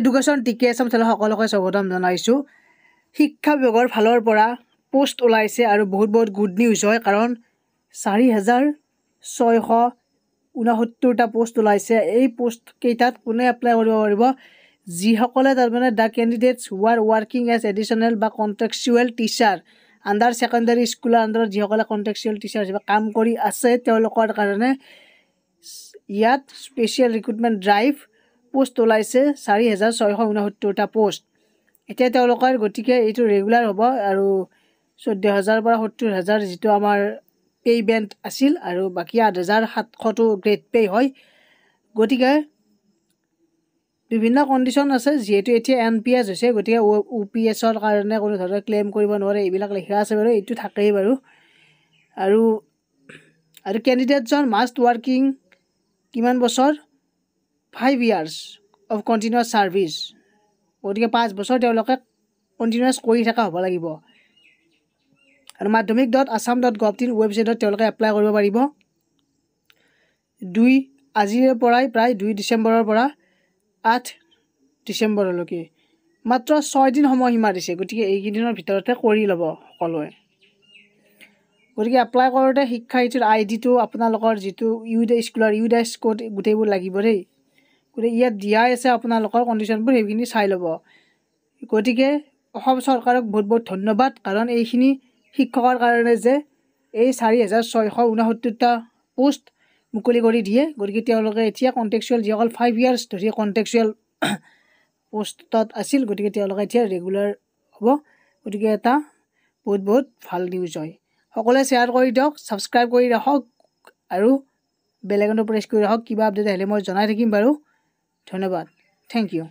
education T K S M সকলোকে স্বাগতম জনাইছোঁ শিক্ষা বিভাগৰ ফালৰ পৰা পোষ্ট ওলাইছে আৰু বহুত বহুত গুড নিউজ হয় কাৰণ চাৰি হেজাৰ ছয়শ ঊনসত্তৰটা পোষ্ট ওলাইছে এই পোষ্টকেইটাত কোনে এপ্লাই কৰিব পাৰিব যিসকলে তাৰমানে the candidates who are working as additional বা কণ্টেকচুৱেল টিচাৰ আণ্ডাৰ ছেকেণ্ডেৰী স্কুলৰ আণ্ডাৰত যিসকলে কণ্টেকচুৱেল টিচাৰ হিচাপে কাম কৰি আছে তেওঁলোকৰ কাৰণে ইয়াত স্পেচিয়েল ৰিক্ৰুটমেণ্ট ড্ৰাইভ পোষ্ট ওলাইছে চাৰি হেজাৰ ছয়শ ঊনসত্তৰটা পোষ্ট এতিয়া তেওঁলোকৰ গতিকে এইটো ৰেগুলাৰ হ'ব আৰু চৈধ্য হাজাৰৰ পৰা সত্তৰ হাজাৰ যিটো আমাৰ পে' বেণ্ট আছিল আৰু বাকী আঠ হাজাৰ সাতশটো গ্ৰেড পে' হয় গতিকে বিভিন্ন কণ্ডিশ্যন আছে যিহেতু এতিয়া এন পি এছ হৈছে গতিকে ও পি এছৰ কাৰণে কোনো ধৰণৰ ক্লেইম কৰিব নোৱাৰে এইবিলাক লিখা আছে বাৰু এইটো থাকেই বাৰু আৰু আৰু কেণ্ডিডেটজন মাষ্ট ৱৰ্কিং কিমান বছৰ five years of continuous service গতিকে পাঁচ বছৰ তেওঁলোকে কণ্টিনিউৱাছ কৰি থকা হ'ব লাগিব আৰু মাধ্যমিক ডট আছাম ডট গভ টিন ৱেবছাইটত তেওঁলোকে এপ্লাই কৰিব পাৰিব দুই আজিৰে পৰাই প্ৰায় দুই ডিচেম্বৰৰ পৰা আঠ ডিচেম্বৰলৈকে মাত্ৰ ছয় ছয়দিন সময়সীমা দিছে গতিকে এইকেইদিনৰ ভিতৰতে কৰি ল'ব সকলোৱে গতিকে এপ্লাই কৰোঁতে শিক্ষাৰ্থীৰ আই ডিটো আপোনালোকৰ যিটো ইউ ডে স্কুলৰ ইউ ডে স্ক'ড গোটেইবোৰ লাগিব দেই গতিকে ইয়াত দিয়াই আছে আপোনালোকৰ কণ্ডিশ্যনবোৰ সেইখিনি চাই ল'ব গতিকে অসম চৰকাৰক বহুত বহুত ধন্যবাদ কাৰণ এইখিনি শিক্ষকৰ কাৰণে যে এই চাৰি হেজাৰ ছয়শ ঊনসত্তৰটা পোষ্ট মুকলি কৰি দিয়ে গতিকে তেওঁলোকে এতিয়া কণ্টেকচুৱেল যিসকল ফাইভ ইয়াৰ্ছ ধৰি কণ্টেকচুৱেল পোষ্টত আছিল গতিকে তেওঁলোকে এতিয়া ৰেগুলাৰ হ'ব গতিকে এটা বহুত বহুত ভাল নিউজ হয় সকলোৱে শ্বেয়াৰ কৰি দিয়ক ছাবস্ক্ৰাইব কৰি ৰাখক আৰু বেলেগতো প্ৰেছ কৰি ৰাখক কিবা আপডেট আহিলে মই জনাই থাকিম বাৰু ধন্যবাদ থ্যাংক ইউ